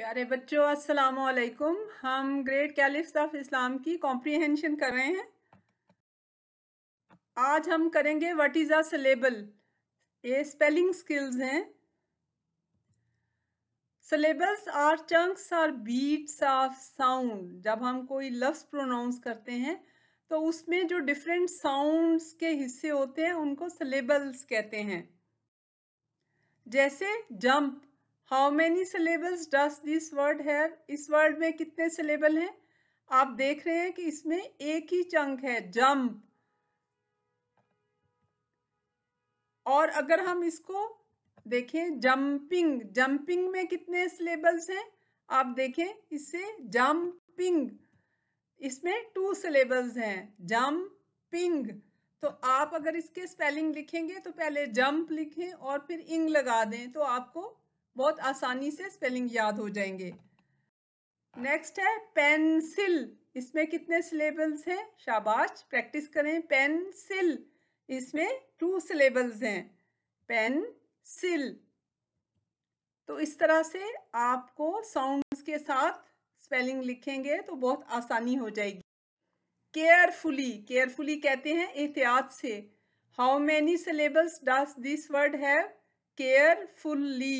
प्यारे बच्चों अस्सलाम वालेकुम हम ग्रेट कैलिफ्स ऑफ इस्लाम की कॉम्प्रिहेंशन कर रहे हैं आज हम करेंगे व्हाट इज़ अ सलेबल ये स्पेलिंग स्किल्स हैं syllables are chunks are beats of sound जब हम कोई लफ्स प्रोनाउंस करते हैं तो उसमें जो डिफरेंट साउंड्स के हिस्से होते हैं उनको सलेबल्स कहते हैं जैसे jump how many syllables does this word have इस वर्ड में कितने सिलेबल हैं आप देख रहे हैं कि इसमें एक ही चंक है जम्प और अगर हम इसको देखें जंपिंग जंपिंग में कितने सिलेबल्स हैं आप देखें इससे जंपिंग इसमें टू सिलेबल्स हैं जंपिंग तो आप अगर इसके स्पेलिंग लिखेंगे तो पहले जंप लिखें और फिर इंग लगा दें तो आपको बहुत आसानी से स्पेलिंग याद हो जाएंगे नेक्स्ट हाँ। है पेंसिल इसमें कितने सिलेबल्स हैं शाबाश प्रैक्टिस करें पेंसिल इसमें टू सिलेबल्स हैं सिल तो इस तरह से आपको साउंड्स के साथ स्पेलिंग लिखेंगे तो बहुत आसानी हो जाएगी केयरफुली केयरफुली कहते हैं एहतियात से how many syllables does this word have carefully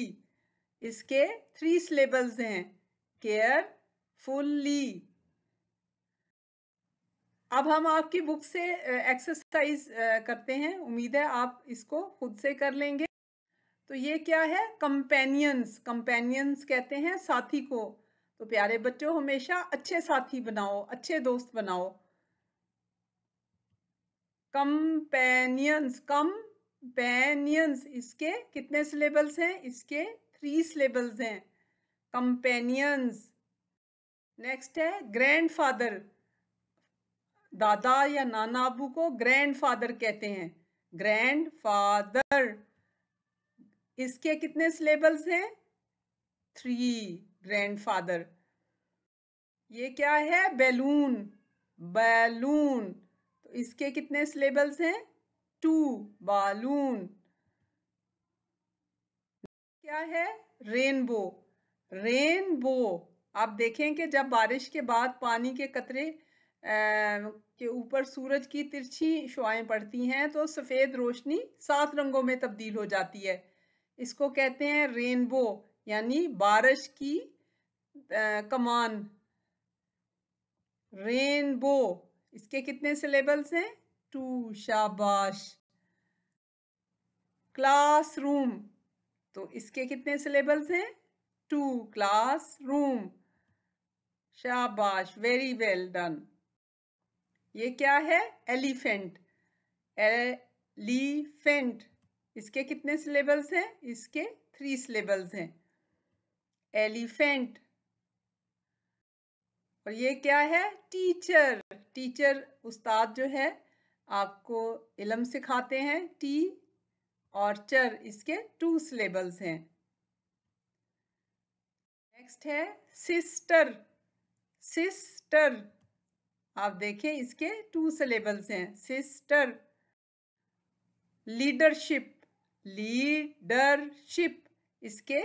इसके थ्री सिलेबल्स हैं केयर फुल्ली अब हम आपकी बुक से एक्सरसाइज करते हैं उम्मीद है आप इसको खुद से कर लेंगे तो ये क्या है कंपेनियंस कंपेनियंस कहते हैं साथी को तो प्यारे बच्चों हमेशा अच्छे साथी बनाओ अच्छे दोस्त बनाओ कंपेनियंस कम पेनियंस इसके कितने सिलेबल्स हैं इसके थ्री सिलेबल्स हैं कंपेनियंस नेक्स्ट है ग्रैंडफादर दादा या नाना अबू को ग्रैंडफादर कहते हैं ग्रैंडफादर इसके कितने सिलेबल्स हैं थ्री ग्रैंडफादर ये क्या है बैलून बैलून तो इसके कितने सिलेबल्स हैं टू बालून क्या है रेनबो रेनबो आप देखें कि जब बारिश के बाद पानी के कतरे आ, के ऊपर सूरज की तिरछी शुआएं पड़ती हैं तो सफ़ेद रोशनी सात रंगों में तब्दील हो जाती है इसको कहते हैं रेनबो यानी बारिश की आ, कमान रेनबो इसके कितने सिलेबल्स हैं टू शाबाश क्लासरूम तो इसके कितने सिलेबल्स हैं टू क्लास रूम शाबाश वेरी वेल डन ये क्या है एलिफेंट एलिफेंट इसके कितने सिलेबल्स हैं इसके थ्री सिलेबल्स हैं एलिफेंट और ये क्या है टीचर टीचर उस्ताद जो है आपको इलम सिखाते हैं टी और चर इसके टू सिलेबल्स हैं नेक्स्ट है सिस्टर सिस्टर आप देखें इसके टू सिलेबल्स हैं सिस्टर लीडरशिप लीडरशिप इसके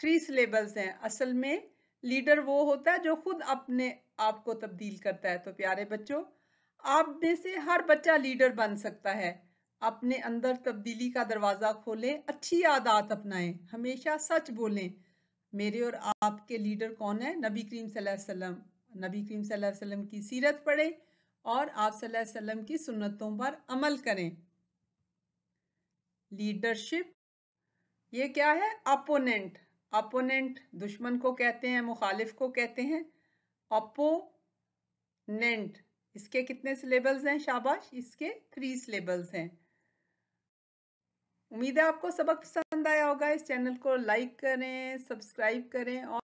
थ्री सिलेबल्स हैं असल में लीडर वो होता है जो खुद अपने आप को तब्दील करता है तो प्यारे बच्चों आप में से हर बच्चा लीडर बन सकता है अपने अंदर तब्दीली का दरवाज़ा खोलें अच्छी आदत अपनाएं हमेशा सच बोलें मेरे और आपके लीडर कौन है नबी करीम सल्लम नबी करीम सल्लम की सीरत पढ़ें और आप सल्लम की सुन्नतों पर अमल करें लीडरशिप ये क्या है अपोनेंट अपोनेंट दुश्मन को कहते हैं मुखालिफ को कहते हैं अपोनेंट इसके कितने सिलेबल्स हैं शाबाश इसके थ्री सिलेबल्स हैं उम्मीद है आपको सबक पसंद आया होगा इस चैनल को लाइक करें सब्सक्राइब करें और